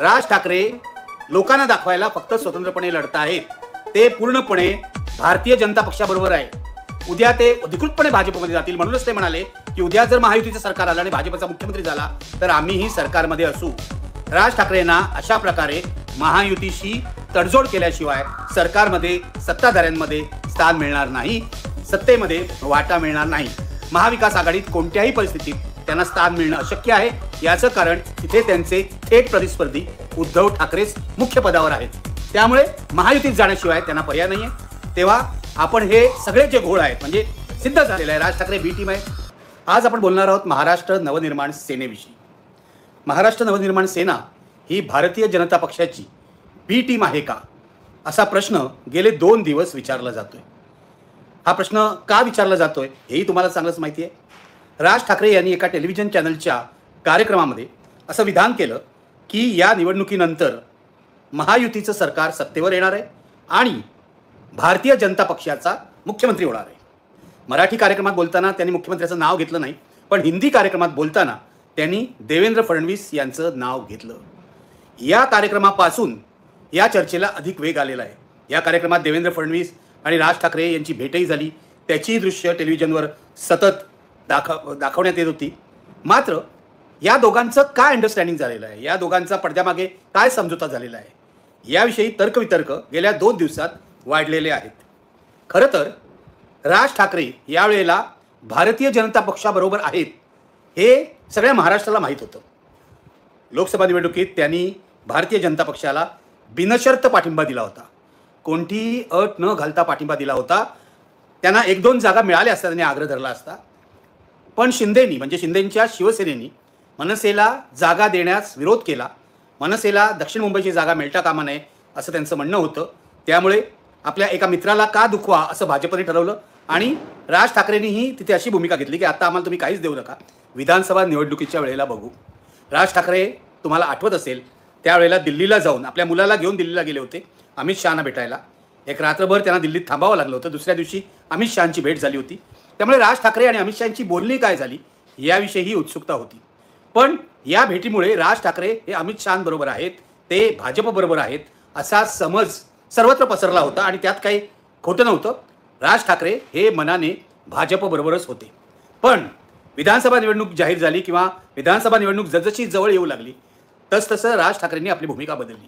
राज ठाकरे लोकांना दाखवायला फक्त स्वतंत्रपणे लढत आहेत ते पूर्णपणे भारतीय जनता पक्षाबरोबर आहे उद्या ते अधिकृतपणे भाजपमध्ये जातील म्हणूनच ते म्हणाले की उद्या जर महायुतीचं सरकार आलं आणि भाजपचा मुख्यमंत्री झाला तर आम्हीही सरकारमध्ये असू राज ठाकरेंना अशा प्रकारे महायुतीशी तडजोड केल्याशिवाय सरकारमध्ये सत्ताधाऱ्यांमध्ये स्थान मिळणार नाही सत्तेमध्ये वाटा मिळणार नाही महाविकास आघाडीत कोणत्याही परिस्थितीत त्यांना स्थान मिळणं अशक्य आहे याचं कारण तिथे त्यांचे थेट प्रतिस्पर्धी उद्धव ठाकरेच मुख्य पदावर आहेत त्यामुळे महायुतीत जाण्याशिवाय त्यांना पर्याय नाही तेव्हा आपण हे सगळे जे घोळ आहेत म्हणजे सिद्ध झालेले आहे राज ठाकरे बी टीम आहे आज आपण बोलणार आहोत महाराष्ट्र नवनिर्माण सेनेविषयी महाराष्ट्र नवनिर्माण सेना ही भारतीय जनता पक्षाची बी टीम आहे का असा प्रश्न गेले दोन दिवस विचारला जातोय हा प्रश्न का विचारला जातोय हेही तुम्हाला चांगलंच माहिती आहे राज ठाकरे यांनी एका टेलिव्हिजन चॅनलच्या कार्यक्रमामध्ये असं विधान केलं की या निवडणुकीनंतर महायुतीचं सरकार सत्तेवर येणार आहे आणि भारतीय जनता पक्षाचा मुख्यमंत्री होणार आहे मराठी कार्यक्रमात बोलताना त्यांनी मुख्यमंत्र्याचं नाव घेतलं नाही पण हिंदी कार्यक्रमात बोलताना त्यांनी देवेंद्र फडणवीस यांचं नाव घेतलं या कार्यक्रमापासून या चर्चेला अधिक वेग आलेला आहे या कार्यक्रमात देवेंद्र फडणवीस आणि राज ठाकरे यांची भेटही झाली त्याचीही दृश्य टेलिव्हिजनवर सतत दाखव दाखवण्यात येत होती मात्र या दोघांचं काय अंडरस्टँडिंग झालेलं आहे या दोघांचा पडद्यामागे काय समजोता झालेला आहे याविषयी तर्कवितर्क गेल्या दोन दिवसात वाढलेले आहेत खरं तर राज ठाकरे यावेळेला भारतीय जनता पक्षाबरोबर आहेत हे सगळ्या महाराष्ट्राला माहीत होतं लोकसभा निवडणुकीत त्यांनी भारतीय जनता पक्षाला बिनशर्त पाठिंबा दिला होता कोणतीही अट न घालता पाठिंबा दिला होता त्यांना एक दोन जागा मिळाल्या असता त्यांनी आग्रह धरला असता पण शिंदेनी म्हणजे शिंदेंच्या शिवसेनेनी मनसेला जागा देण्यास विरोध केला मनसेला दक्षिण मुंबईची जागा मिळता कामा नये असं त्यांचं म्हणणं होतं त्यामुळे आपल्या एका मित्राला का दुखवा असं भाजपने ठरवलं आणि राज ठाकरेंनीही तिथे अशी भूमिका घेतली की आता आम्हाला तुम्ही काहीच देऊ नका विधानसभा निवडणुकीच्या वेळेला बघू राज ठाकरे तुम्हाला आठवत असेल त्यावेळेला दिल्लीला जाऊन आपल्या मुलाला घेऊन दिल्लीला गेले होते अमित शहाना भेटायला एक रात्रभर त्यांना दिल्लीत थांबावं लागलं होतं दुसऱ्या दिवशी अमित शहाची भेट झाली होती त्यामुळे राज ठाकरे आणि अमित शहाची बोलणी काय झाली याविषयी ही उत्सुकता होती पण या भेटीमुळे राज ठाकरे हे अमित शहाबरोबर आहेत ते भाजपबरोबर आहेत असा समज सर्वत्र पसरला होता आणि त्यात काही खोटं नव्हतं राज ठाकरे हे मनाने भाजपबरोबरच होते पण विधानसभा निवडणूक जाहीर झाली किंवा विधानसभा निवडणूक जसजशी जवळ येऊ लागली तसतसं राज ठाकरेंनी आपली भूमिका बदलली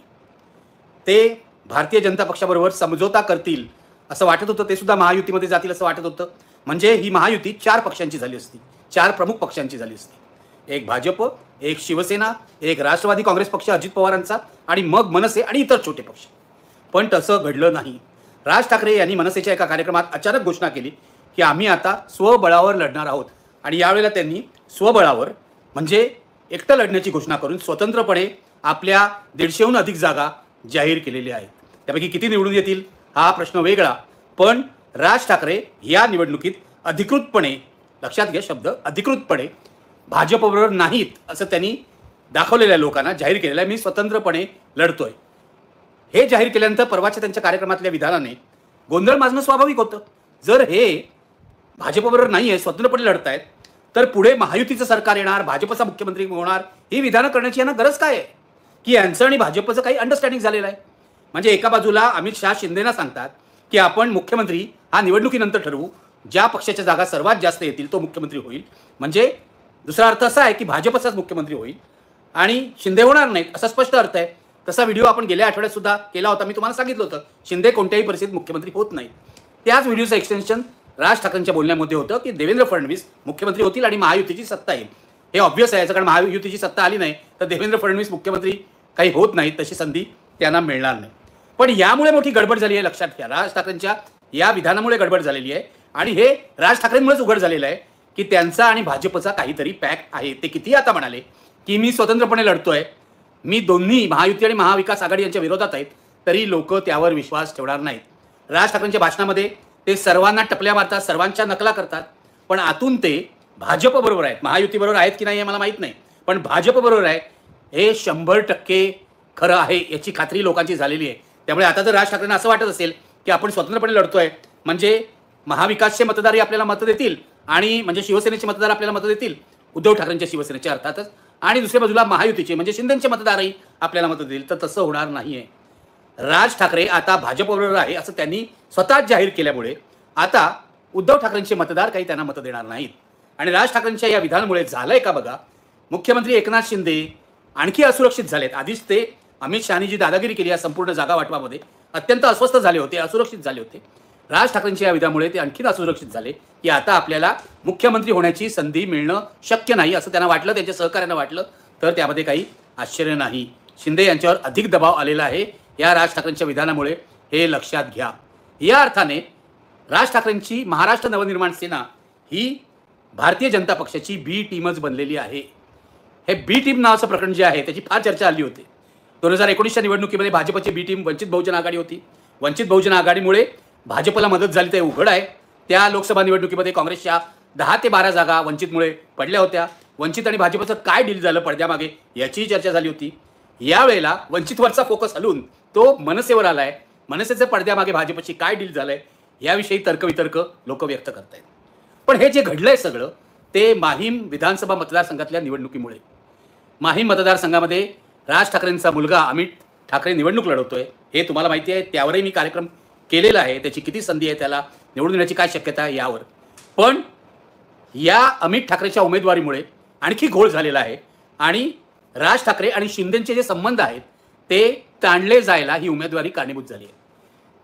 ते भारतीय जनता पक्षाबरोबर समझोता करतील असं वाटत होतं ते सुद्धा महायुतीमध्ये जातील असं वाटत होतं म्हणजे ही महायुती चार पक्षांची झाली असती चार प्रमुख पक्षांची झाली असती एक भाजप एक शिवसेना एक राष्ट्रवादी काँग्रेस पक्ष अजित पवारांचा आणि मग मनसे आणि इतर छोटे पक्ष पण तसं घडलं नाही राज ठाकरे यांनी मनसेच्या एका कार्यक्रमात अचानक घोषणा केली की आम्ही आता स्वबळावर लढणार आहोत आणि यावेळेला त्यांनी स्वबळावर म्हणजे एकटं लढण्याची घोषणा करून स्वतंत्रपणे आपल्या दीडशेहून अधिक जागा जाहीर केलेल्या आहेत त्यापैकी किती निवडून येतील हा प्रश्न वेगळा पण राज ठाकरे या निवडणुकीत अधिकृतपणे लक्षात घ्या शब्द अधिकृतपणे भाजपबरोबर नाहीत असं त्यांनी दाखवलेल्या लोकांना जाहीर केलेलं आहे मी स्वतंत्रपणे लढतोय हे जाहीर केल्यानंतर परवाच्या त्यांच्या कार्यक्रमातल्या विधानाने गोंधळ माजणं स्वाभाविक होतं जर हे भाजपबरोबर नाही आहे स्वतंत्रपणे लढतायत तर पुढे महायुतीचं सरकार येणार भाजपचा मुख्यमंत्री होणार ही विधानं करण्याची यांना गरज काय आहे की यांचं आणि भाजपचं काही अंडरस्टँडिंग झालेलं आहे म्हणजे एका बाजूला अमित शहा शिंदेना सांगतात की आपण मुख्यमंत्री हा निवडणुकीनंतर ठरवू ज्या पक्षाच्या जागा सर्वात जास्त येतील तो मुख्यमंत्री होईल म्हणजे दुसरा अर्थ असा आहे की भाजपचाच मुख्यमंत्री होईल आणि शिंदे होणार नाहीत असा स्पष्ट अर्थ आहे तसा व्हिडिओ आपण गेल्या आठवड्यात सुद्धा केला होता मी तुम्हाला सांगितलं होतं शिंदे कोणत्याही परिस्थितीत मुख्यमंत्री होत नाही त्याच व्हिडिओचं एक्सटेन्शन राज ठाकरेंच्या बोलण्यामध्ये होतं की देवेंद्र फडणवीस मुख्यमंत्री होतील आणि महायुतीची सत्ता येईल हे ऑब्वियस आहे याचं कारण महायुतीची सत्ता आली नाही तर देवेंद्र फडणवीस मुख्यमंत्री काही होत नाही तशी संधी त्यांना मिळणार नाही पण यामुळे मोठी गडबड झाली आहे लक्षात घ्या राज ठाकरेंच्या या विधानामुळे गडबड झालेली आहे आणि हे राज ठाकरेंमुळेच उघड झालेलं आहे की त्यांचा आणि भाजपचा काहीतरी पॅक आहे ते किती आता म्हणाले की मी स्वतंत्रपणे लढतोय मी दोन्ही महायुती आणि महाविकास आघाडी यांच्या विरोधात आहेत तरी लोक त्यावर विश्वास ठेवणार नाहीत राज ठाकरेंच्या भाषणामध्ये ते सर्वांना टपल्या मारतात सर्वांच्या नकला करतात पण आतून ते भाजप बरोबर आहेत महायुती बरोबर आहेत की नाही हे मला माहीत नाही पण भाजप बरोबर आहे हे शंभर टक्के खरं आहे याची खात्री लोकांची झालेली आहे त्यामुळे आता जर राज ठाकरेंना असं वाटत असेल की आपण स्वतंत्रपणे लढतोय म्हणजे महाविकासचे मतदारही आपल्याला मत देतील आणि म्हणजे शिवसेनेचे मतदार आपल्याला मत देतील उद्धव ठाकरेंच्या शिवसेनेच्या अर्थातच आणि दुसऱ्या बाजूला महायुतीचे म्हणजे शिंदेचे मतदारही आपल्याला मतं देतील तर तसं होणार नाही राज ठाकरे आता भाजपबरोबर आहे असं त्यांनी स्वतःच जाहीर केल्यामुळे आता उद्धव ठाकरेंचे मतदार काही त्यांना मतं देणार नाहीत आणि राज ठाकरेंच्या या विधानामुळे झालंय का बघा मुख्यमंत्री एकनाथ शिंदे आणखी असुरक्षित झालेत आधीच ते अमित शहानी जी दादागिरी केली या संपूर्ण जागा वाटपामध्ये अत्यंत अस्वस्थ झाले होते असुरक्षित झाले होते राज ठाकरेंच्या या विधामुळे ते आणखीन असुरक्षित झाले की आता आपल्याला मुख्यमंत्री होण्याची संधी मिळणं शक्य नाही असं त्यांना वाटलं त्यांच्या सहकार्यांना वाटलं तर त्यामध्ये काही आश्चर्य नाही शिंदे यांच्यावर अधिक दबाव आलेला आहे या राज ठाकरेंच्या विधानामुळे हे लक्षात घ्या या अर्थाने राज ठाकरेंची महाराष्ट्र नवनिर्माण सेना ही भारतीय जनता पक्षाची बी टीमच बनलेली आहे हे बी टीम नावाचं प्रकरण जे आहे त्याची फार चर्चा आली होती दोन हजार एकोणीसच्या निवडणुकीमध्ये भाजपची बी टीम वंचित बहुजन आघाडी होती वंचित बहुजन आघाडीमुळे भाजपला मदत झाली ते उघड आहे त्या लोकसभा निवडणुकीमध्ये काँग्रेसच्या दहा ते बारा जागा वंचितमुळे पडल्या होत्या वंचित आणि भाजपचं काय डील झालं पडद्यामागे याचीही चर्चा झाली होती यावेळेला वंचितवरचा फोकस हलून तो मनसेवर आला आहे मनसेचं पडद्यामागे भाजपची काय डील झालं आहे याविषयी तर्कवितर्क लोक व्यक्त करत आहेत पण हे जे घडलं आहे सगळं ते माहीम विधानसभा मतदारसंघातल्या निवडणुकीमुळे माहीम मतदारसंघामध्ये राज ठाकरेंचा मुलगा अमित ठाकरे निवडणूक लढवतोय हे तुम्हाला माहिती आहे त्यावरही मी कार्यक्रम केलेला आहे त्याची किती संधी आहे त्याला निवडून देण्याची काय शक्यता आहे यावर पण या अमित ठाकरेच्या उमेदवारीमुळे आणखी घोळ झालेला आहे आणि राज ठाकरे आणि शिंदेंचे जे संबंध आहेत ते ताणले जायला ही उमेदवारी कारणीभूत झाली आहे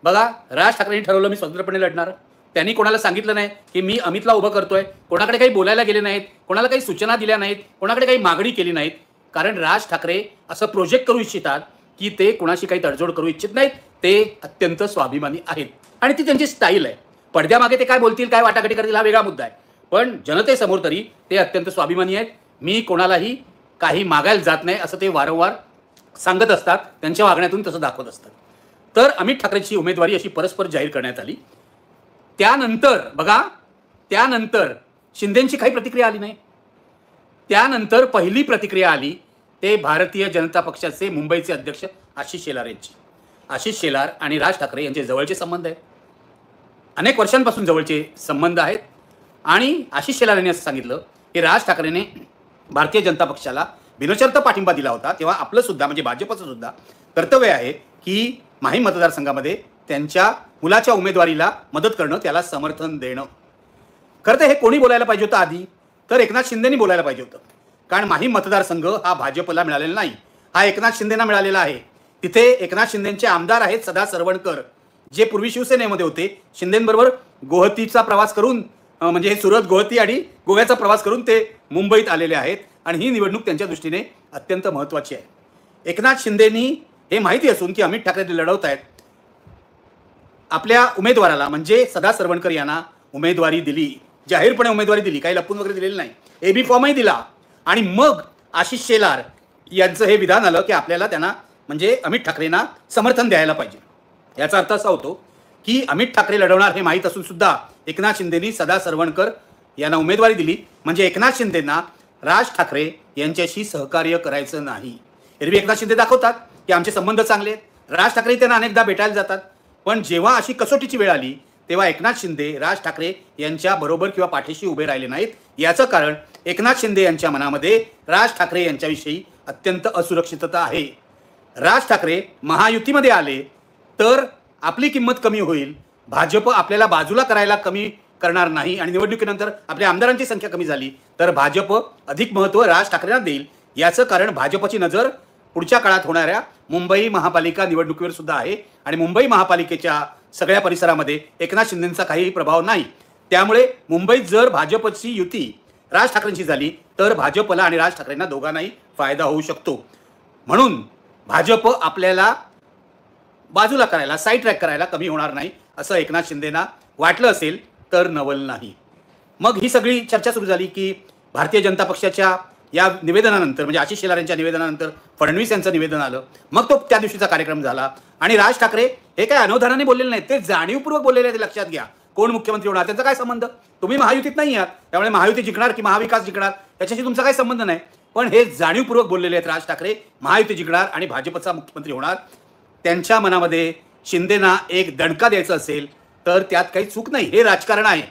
बघा राज ठाकरेंनी ठरवलं मी स्वतंत्रपणे लढणार त्यांनी कोणाला सांगितलं नाही की मी अमितला उभं करतोय कोणाकडे काही बोलायला गेले नाहीत कोणाला काही सूचना दिल्या नाहीत कोणाकडे काही मागणी केली नाहीत कारण राज ठाकरे असं प्रोजेक्ट करू इच्छितात की ते कोणाशी काही तडजोड करू इच्छित नाहीत ते अत्यंत स्वाभिमानी आहेत आणि ती त्यांची स्टाईल आहे पडद्यामागे ते काय बोलतील काय वाटाघाटी करतील हा वेगळा मुद्दा आहे पण जनतेसमोर तरी ते अत्यंत स्वाभिमानी आहेत मी कोणालाही काही मागायला जात नाही असं ते वारंवार सांगत असतात त्यांच्या वागण्यातून तसं दाखवत असतात तर अमित ठाकरेंची उमेदवारी अशी परस्पर जाहीर करण्यात आली त्यानंतर बघा त्यानंतर शिंदेची काही प्रतिक्रिया आली नाही त्यानंतर पहिली प्रतिक्रिया आली ते भारतीय जनता पक्षाचे मुंबईचे अध्यक्ष आशिष शेलार यांची आशिष शेलार आणि राज ठाकरे यांचे जवळचे संबंध आहेत अनेक वर्षांपासून जवळचे संबंध आहेत आणि आशिष शेलार यांनी असं सांगितलं की राज ठाकरेने भारतीय जनता पक्षाला बिनशर्त पाठिंबा दिला होता तेव्हा आपलं सुद्धा म्हणजे भाजपचं सुद्धा कर्तव्य आहे की माही मतदारसंघामध्ये त्यांच्या मुलाच्या उमेदवारीला मदत करणं त्याला समर्थन देणं खरं तर हे कोणी बोलायला पाहिजे होतं आधी तर एकनाथ शिंदेनी बोलायला पाहिजे होतं कारण माही मतदारसंघ हा भाजपला मिळालेला नाही हा एकनाथ शिंदेना मिळालेला आहे तिथे एकनाथ शिंदेचे आमदार आहेत सदा सरवणकर जे पूर्वी शिवसेनेमध्ये होते शिंदेबरोबर गोहतीचा प्रवास करून म्हणजे हे सुरत गोहती आणि गोव्याचा प्रवास करून ते मुंबईत आलेले आहेत आणि ही निवडणूक त्यांच्या दृष्टीने अत्यंत महत्त्वाची आहे एकनाथ शिंदेनी हे माहिती असून की अमित ठाकरे लढवत आहेत आपल्या उमेदवाराला म्हणजे सदा सरवणकर यांना उमेदवारी दिली जाहीरपणे उमेदवारी दिली काही लपून वगैरे दिलेली नाही ए बी फॉर्मही दिला आणि मग आशिष शेलार यांचं हे विधान आलं की आपल्याला त्यांना म्हणजे अमित ठाकरेंना समर्थन द्यायला पाहिजे याचा अर्थ असा होतो की अमित ठाकरे लढवणार हे माहीत असून सुद्धा एकनाथ शिंदेनी सदा सरवणकर यांना उमेदवारी दिली म्हणजे एकनाथ शिंदेंना राज ठाकरे यांच्याशी सहकार्य करायचं नाही एरवी एकनाथ शिंदे दाखवतात की आमचे संबंध चांगले आहेत राज ठाकरे त्यांना अनेकदा भेटायला जातात पण जेव्हा अशी कसोटीची वेळ आली तेव्हा एकनाथ शिंदे राज ठाकरे यांच्या बरोबर किंवा पाठीशी उभे राहिले नाहीत याचं कारण एकनाथ शिंदे यांच्या मनामध्ये राज ठाकरे यांच्याविषयी अत्यंत असुरक्षितता आहे राज ठाकरे महायुतीमध्ये आले तर आपली किंमत कमी होईल भाजप आपल्याला बाजूला करायला कमी करणार नाही आणि निवडणुकीनंतर आपल्या आमदारांची संख्या कमी झाली तर भाजप अधिक महत्त्व राज ठाकरेंना देईल याचं कारण भाजपची नजर पुढच्या काळात होणाऱ्या मुंबई महापालिका निवडणुकीवर सुद्धा आहे आणि मुंबई महापालिकेच्या सगळ्या परिसरामध्ये एकनाथ शिंदेंचा काहीही प्रभाव नाही त्यामुळे मुंबईत जर भाजपची युती राज ठाकरेंची झाली तर भाजपला आणि राज ठाकरेंना दोघांनाही फायदा होऊ शकतो म्हणून भाजप आपल्याला बाजूला करायला साईड ट्रॅक करायला कमी होणार नाही असं एकनाथ शिंदेना वाटलं असेल तर नवल नाही मग ही सगळी चर्चा सुरू झाली की भारतीय जनता पक्षाच्या या निवेदनानंतर म्हणजे आशिष शेलार यांच्या निवेदनानंतर फडणवीस यांचं निवेदन आलं मग तो त्या दिवशीचा कार्यक्रम झाला आणि राज ठाकरे हे काय अनुधानाने बोललेले नाहीत ते जाणीवपूर्वक बोललेले आहेत लक्षात घ्या कोण मुख्यमंत्री होणार त्यांचा काय संबंध तुम्ही महायुतीत नाही आहात त्यामुळे महायुती जिंकणार की महाविकास जिंकणार त्याच्याशी तुमचा काही संबंध नाही पण हे जाणीवपूर्वक बोललेले आहेत राज ठाकरे महायुती जिंकणार आणि भाजपचा मुख्यमंत्री होणार त्यांच्या मनामध्ये शिंदेना एक दणका द्यायचा असेल तर त्यात काही चूक नाही हे राजकारण आहे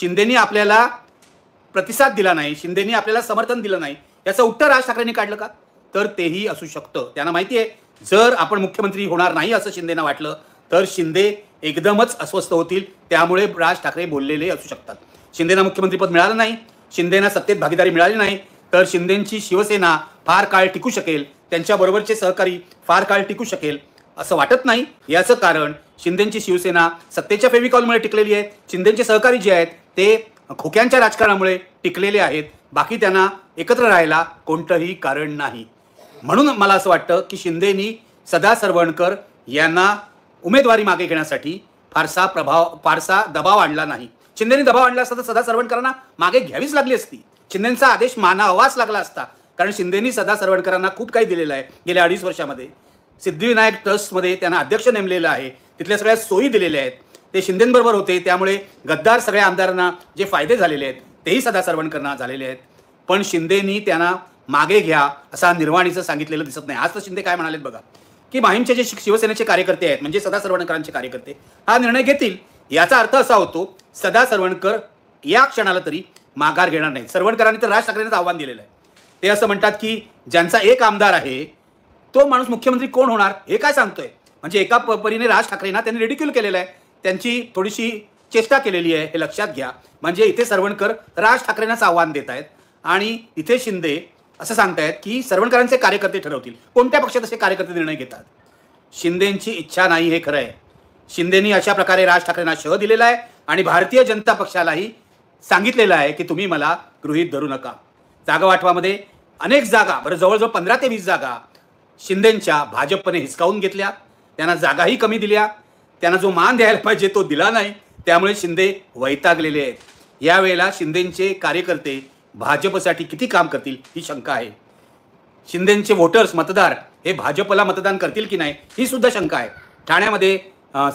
शिंदेनी आपल्याला प्रतिसाद दिला नाही शिंदेनी आपल्याला समर्थन दिलं नाही याचं उत्तर राज ठाकरेंनी काढलं का तर तेही असू शकतं त्यांना माहिती आहे जर आपण मुख्यमंत्री होणार नाही असं शिंदेना वाटलं तर शिंदे एकदमच अस्वस्थ होतील त्यामुळे राज ठाकरे बोललेले असू शकतात शिंदेना मुख्यमंत्रीपद मिळालं नाही शिंदेना सत्तेत भागीदारी मिळाली नाही तर शिंदेंची शिवसेना फार काळ टिकू शकेल त्यांच्याबरोबरचे सहकारी फार काळ टिकू शकेल असं वाटत नाही याचं कारण शिंदेंची शिवसेना सत्तेच्या फेविकॉलमुळे टिकलेली आहे शिंदेंचे सहकारी जे आहेत ते खोक्यांच्या राजकारणामुळे टिकलेले आहेत बाकी त्यांना एकत्र राहायला कोणतंही कारण नाही म्हणून मला असं वाटतं की शिंदेनी सदा सरवणकर यांना उमेदवारी मागे घेण्यासाठी फारसा प्रभाव फारसा दबाव आणला नाही शिंदेनी दबाव आणला असता तर सदा सरवणकरांना मागे घ्यावीच लागली असती शिंदेचा आदेश मानावाच लागला असता कारण शिंदेनी सदा सरवणकरांना खूप काही दिलेलं आहे गेल्या अडीच वर्षामध्ये सिद्धिविनायक ट्रस्टमध्ये त्यांना अध्यक्ष नेमलेलं आहे तिथल्या सगळ्या सोयी दिलेल्या आहेत ते शिंदेंबरोबर होते त्यामुळे गद्दार सगळ्या आमदारांना जे फायदे झालेले आहेत तेही सदा झालेले आहेत पण शिंदेनी त्यांना मागे घ्या असा निर्वाणीचं सांगितलेलं दिसत नाही आज तर शिंदे काय म्हणालेत बघा की माहीमचे जे शिवसेनेचे कार्यकर्ते आहेत म्हणजे सदा कार्यकर्ते हा निर्णय घेतील याचा अर्थ असा होतो सदा सरवणकर या क्षणाला तरी माघार घेणार नाही सर्वणकरांनी तर राज ठाकरेंनाच आव्हान दिलेलं आहे ते असं म्हणतात की ज्यांचा एक आमदार आहे तो माणूस मुख्यमंत्री कोण होणार हे काय सांगतोय म्हणजे एका परीने राज ठाकरेंना त्यांनी रेडिक्यूल केलेलं आहे त्यांची थोडीशी चेष्टा केलेली आहे हे लक्षात घ्या म्हणजे इथे सरवणकर राज ठाकरेंनाच आव्हान देत आहेत आणि इथे शिंदे असं सांगतायत की सरवणकरांचे कार्यकर्ते ठरवतील कोणत्या पक्षात असे कार्यकर्ते निर्णय घेतात शिंदेंची इच्छा नाही हे खरं आहे शिंदेनी अशा प्रकारे राज ठाकरेंना शह दिलेला आहे आणि भारतीय जनता पक्षालाही सांगितलेलं आहे की तुम्ही मला गृहित धरू नका जागा वाटवामध्ये अनेक जागा बरं जवळजवळ पंधरा ते वीस जागा शिंदेंच्या भाजपने हिसकावून घेतल्या त्यांना जागाही कमी दिल्या त्यांना जो मान द्यायला पाहिजे तो दिला नाही त्यामुळे शिंदे वैतागलेले आहेत यावेळेला शिंदेंचे कार्यकर्ते भाजपसाठी किती काम करतील ही शंका आहे शिंदेंचे वोटर्स मतदार हे भाजपला मतदान करतील की नाही ही सुद्धा शंका आहे ठाण्यामध्ये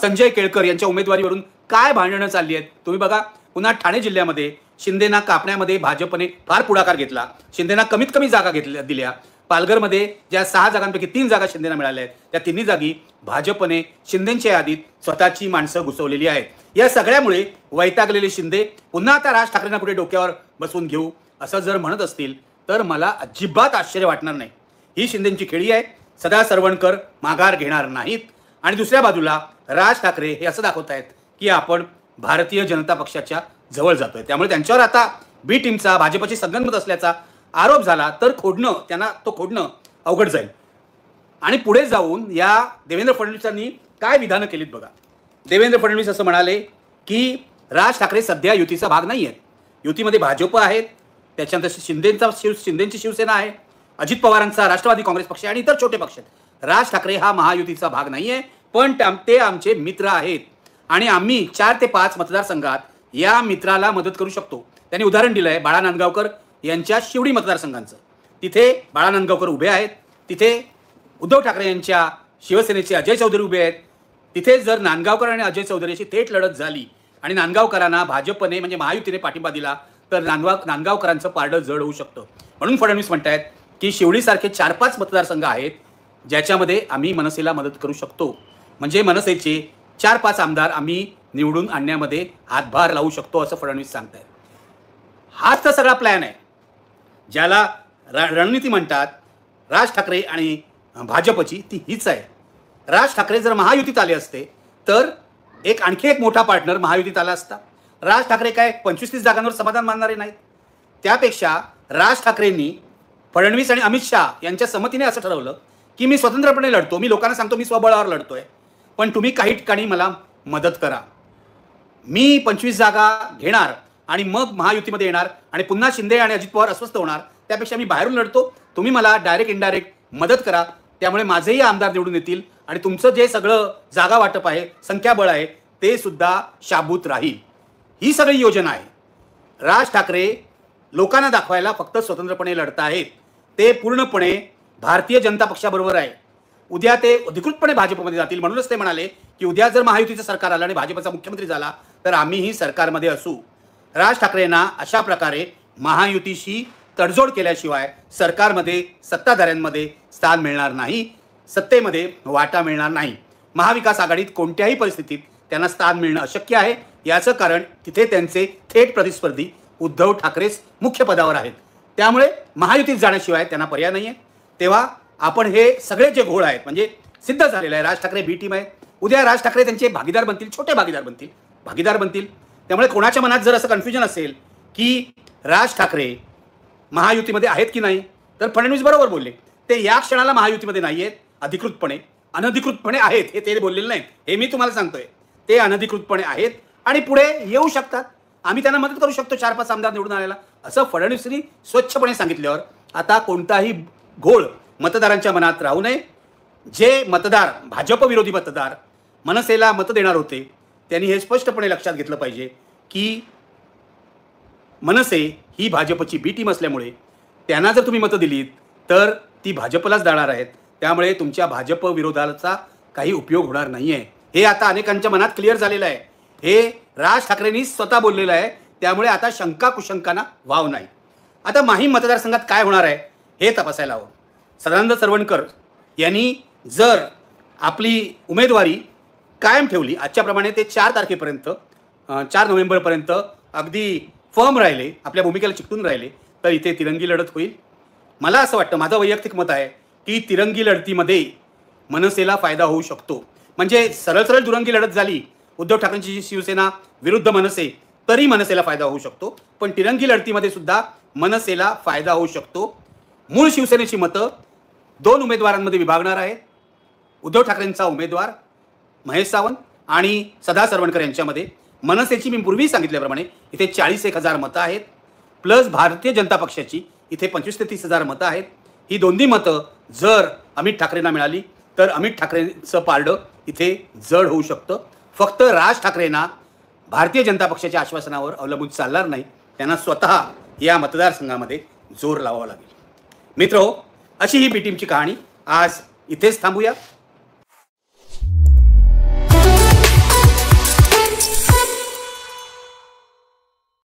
संजय केळकर यांच्या उमेदवारीवरून काय भांडणं चालली आहेत तुम्ही बघा पुन्हा ठाणे जिल्ह्यामध्ये शिंदेना कापण्यामध्ये भाजपने फार पुढाकार घेतला शिंदेना कमीत कमी जागा घेतल्या दिल्या पालघरमध्ये ज्या सहा जागांपैकी तीन जागा शिंदेना मिळाल्या आहेत त्या तिन्ही जागी भाजपने शिंदेच्या यादीत स्वतःची माणसं घुसवलेली आहेत या सगळ्यामुळे वैतागलेले शिंदे पुन्हा आता राज ठाकरेंना पुढे डोक्यावर बसवून घेऊ असं जर म्हणत असतील तर मला अजिबात आश्चर्य वाटणार नाही ही शिंदेची खेळी आहे सदा सरवणकर माघार घेणार नाहीत आणि दुसऱ्या बाजूला राज ठाकरे हे असं दाखवत आहेत की आपण भारतीय जनता पक्षाच्या जवळ जातोय त्यामुळे त्यांच्यावर आता बी टीमचा भाजपची संगणमत असल्याचा आरोप झाला तर खोडणं त्यांना तो खोडणं अवघड जाईल आणि पुढे जाऊन या देवेंद्र फडणवीसांनी काय विधानं केलीत बघा देवेंद्र फडणवीस असं म्हणाले की राज ठाकरे सध्या युतीचा भाग नाही आहेत युतीमध्ये भाजप आहेत त्याच्यानंतर शिंदेचा शिव शिंदेची शिवसेना आहे अजित पवारांचा राष्ट्रवादी काँग्रेस पक्ष आणि इतर छोटे पक्ष आहेत राज ठाकरे हा महायुतीचा भाग नाही आहे पण ते आमचे मित्र आहेत आणि आम्ही चार ते पाच मतदारसंघात या मित्राला मदत करू शकतो त्यांनी उदाहरण दिलं आहे बाळा नांदगावकर यांच्या शिवडी मतदारसंघांचं तिथे बाळा नांदगावकर उभे आहेत तिथे उद्धव ठाकरे यांच्या शिवसेनेचे अजय चौधरी उभे आहेत तिथे जर नांदगावकर आणि अजय चौधरी थेट लढत झाली आणि नांदगावकरांना भाजपने म्हणजे महायुतीने पाठिंबा दिला तर नांदगाव नांदगावकरांचं पारडं जड होऊ शकतं म्हणून फडणवीस म्हणत आहेत की शिवडीसारखे चार पाच मतदारसंघ आहेत ज्याच्यामध्ये आम्ही मनसेला मदत करू शकतो म्हणजे मनसेचे चार पाच आमदार आम्ही निवडून आणण्यामध्ये हातभार लावू शकतो असं फडणवीस सांगत हाच तर सगळा प्लॅन आहे ज्याला रणनीती म्हणतात राज ठाकरे आणि भाजपची ती हीच आहे राज ठाकरे जर महायुतीत आले असते तर एक आणखी एक मोठा पार्टनर महायुतीत आला असता राज ठाकरे काय पंचवीस तीस जागांवर समाधान मानणारे नाहीत त्यापेक्षा राज ठाकरेंनी फडणवीस आणि अमित शहा यांच्या संमतीने असं ठरवलं की मी स्वतंत्रपणे लढतो मी लोकांना सांगतो मी स्वबळावर लढतोय पण तुम्ही काही ठिकाणी मला मदत करा मी पंचवीस जागा घेणार आणि मग महायुतीमध्ये येणार आणि पुन्हा शिंदे आणि अजित पवार अस्वस्थ होणार त्यापेक्षा मी बाहेरून लढतो तुम्ही मला डायरेक्ट इनडायरेक्ट मदत करा त्यामुळे माझेही आमदार निवडून येतील आणि तुमचं जे सगळं जागा वाटप आहे संख्याबळ आहे ते सुद्धा शाबूत राहील ही सगळी योजना आहे राज ठाकरे लोकांना दाखवायला फक्त स्वतंत्रपणे लढत आहेत ते पूर्णपणे भारतीय जनता पक्षाबरोबर आहे उद्या ते अधिकृतपणे भाजपमध्ये जातील म्हणूनच ते म्हणाले की उद्या जर महायुतीचं सरकार आलं आणि भाजपचा मुख्यमंत्री झाला तर आम्हीही सरकारमध्ये असू राज ठाकरेंना अशा प्रकारे महायुतीशी तडजोड केल्याशिवाय सरकारमध्ये सत्ताधाऱ्यांमध्ये स्थान मिळणार नाही सत्तेमध्ये वाटा मिळणार नाही महाविकास आघाडीत कोणत्याही परिस्थितीत त्यांना स्थान मिळणं अशक्य आहे याचं कारण तिथे त्यांचे थेट प्रतिस्पर्धी उद्धव ठाकरेच मुख्य पदावर आहेत त्यामुळे महायुतीत जाण्याशिवाय त्यांना पर्याय नाही आहे तेव्हा आपण हे सगळे जे घोळ आहेत म्हणजे सिद्ध झालेलं आहे राज ठाकरे बी टीम आहे उद्या राज ठाकरे त्यांचे भागीदार बनतील छोटे भागीदार बनतील भागीदार बनतील त्यामुळे कोणाच्या मनात जर असं कन्फ्युजन असेल की राज ठाकरे महायुतीमध्ये आहेत की नाही तर फडणवीस बरोबर बोलले ते या क्षणाला महायुतीमध्ये नाही आहेत अधिकृतपणे अनधिकृतपणे आहेत हे ते बोललेले नाहीत हे मी तुम्हाला सांगतोय ते अनधिकृतपणे आहेत आणि पुढे येऊ शकतात आम्ही त्यांना मदत करू शकतो चार पाच आमदार निवडून आलेला असं फडणवीसनी स्वच्छपणे सांगितल्यावर आता कोणताही घोळ मतदारांच्या मनात राहू नये जे मतदार भाजपविरोधी मतदार मनसेला मत देणार होते त्यांनी हे स्पष्टपणे लक्षात घेतलं पाहिजे की मनसे ही भाजपची बी टीम असल्यामुळे त्यांना जर तुम्ही मतं दिलीत तर ती भाजपलाच जाणार आहेत त्यामुळे तुमच्या भाजप विरोधाचा काही उपयोग होणार नाही आहे हे आता अनेकांच्या मनात क्लिअर झालेलं आहे हे राज ठाकरेंनी स्वतः बोललेलं आहे त्यामुळे आता शंका कुशंकांना वाव नाही आता माहीम मतदारसंघात काय होणार आहे हे तपासायला हवं सदानंद सरवणकर यांनी जर आपली उमेदवारी कायम ठेवली आजच्याप्रमाणे ते चार तारखेपर्यंत चार नोव्हेंबरपर्यंत अगदी फर्म राहिले आपल्या भूमिकेला चिकटून राहिले तर इथे तिरंगी लढत होईल मला असं वाटतं माझं वैयक्तिक मत आहे की तिरंगी लढतीमध्ये मनसेला फायदा होऊ शकतो म्हणजे सरळ सरळ दुरंगी लढत झाली उद्धव ठाकरेंची शिवसेना विरुद्ध मनसे तरी मनसेला फायदा होऊ शकतो पण तिरंगी लढतीमध्ये सुद्धा मनसेला फायदा होऊ शकतो मूळ शिवसेनेची मतं दोन उमेदवारांमध्ये विभागणार आहे उद्धव ठाकरेंचा उमेदवार महेश सावंत आणि सदा सरवणकर यांच्यामध्ये मनसेची मी पूर्वी सांगितल्याप्रमाणे इथे चाळीस एक हजार मतं आहेत प्लस भारतीय जनता पक्षाची इथे पंचवीस ते तीस हजार मतं आहेत ही दोन्ही मतं जर अमित ठाकरेंना मिळाली तर अमित ठाकरेंचं पारडं इथे जड होऊ शकतं फक्त राज ठाकरेंना भारतीय जनता पक्षाच्या आश्वासनावर अवलंबून चालणार नाही त्यांना स्वतः या मतदारसंघामध्ये जोर लावावा लागेल मित्र अशी ही बी टीमची कहाणी आज इथेच थांबूया